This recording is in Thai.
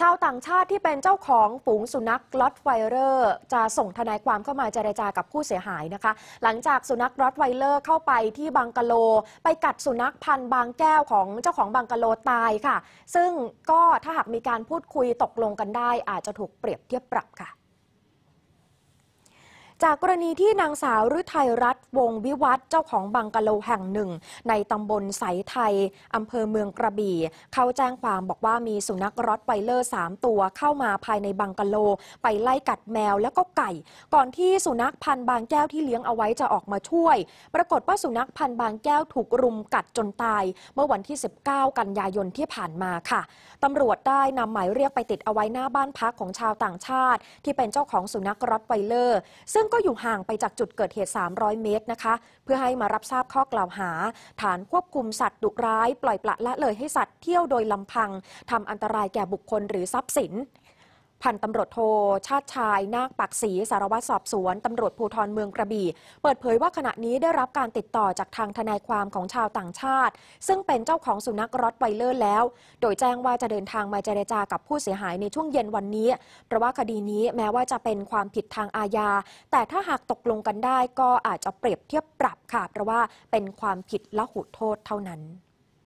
ชาวต่างชาติที่เป็นเจ้าของฝูงสุนัขล็อตไวเลอร์จะส่งทนายความเข้ามาเจรจากับผู้เสียหายนะคะ หลังจากสุนัขล็อตไวเลอร์เข้าไปที่บังกะโล ไปกัดสุนัขพันธุ์บางแก้วของเจ้าของบังกะโล ตายค่ะ ซึ่งก็ถ้าหากมีการพูดคุยตกลงกันได้ อาจจะถูกเปรียบเทียบปรับค่ะจากกรณีที่นางสาวฤทัยรัตน์วงวิวัฒเจ้าของบังกะโลแห่งหนึ่ง ในตำบลสายไทย อำเภอเมืองกระบี่ เขาแจ้งความบอกว่ามีสุนัขรอตไวเลอร์มตัวเข้ามาภายในบังกะโล ไปไล่กัดแมวแล้วก็ไก่ ก่อนที่สุนัขพันบางแก้วที่เลี้ยงเอาไว้จะออกมาช่วย ปรากฏว่าสุนัขพันบางแก้วถูกรุมกัดจนตาย เมื่อวันที่ 19 กันยายนที่ผ่านมาค่ะตำรวจได้นำหมายเรียกไปติดเอาไว้หน้าบ้านพักของชาวต่างชาติที่เป็นเจ้าของสุนัขรอตไวเลอร์ ซึ่งก็อยู่ห่างไปจากจุดเกิดเหตุ 300 เมตรนะคะ เพื่อให้มารับทราบข้อกล่าวหา ฐานควบคุมสัตว์ดุร้ายปล่อยปละละเลยให้สัตว์เที่ยวโดยลำพังทำอันตรายแก่บุคคลหรือทรัพย์สินพันตำรวจโท ชาติชาย นาคปักศรีสารวัตรสอบสวนตำรวจภูธรเมืองกระบี่ เปิดเผยว่าขณะนี้ได้รับการติดต่อจากทางทนายความของชาวต่างชาติ ซึ่งเป็นเจ้าของสุนัขรอตไวเลอร์แล้ว โดยแจ้งว่าจะเดินทางมาเจรจากับผู้เสียหายในช่วงเย็นวันนี้เพราะว่าคดีนี้แม้ว่าจะเป็นความผิดทางอาญาแต่ถ้าหากตกลงกันได้ก็อาจจะเปรียบเทียบปรับค่ะเพราะว่าเป็นความผิดละหุโทษเท่านั้น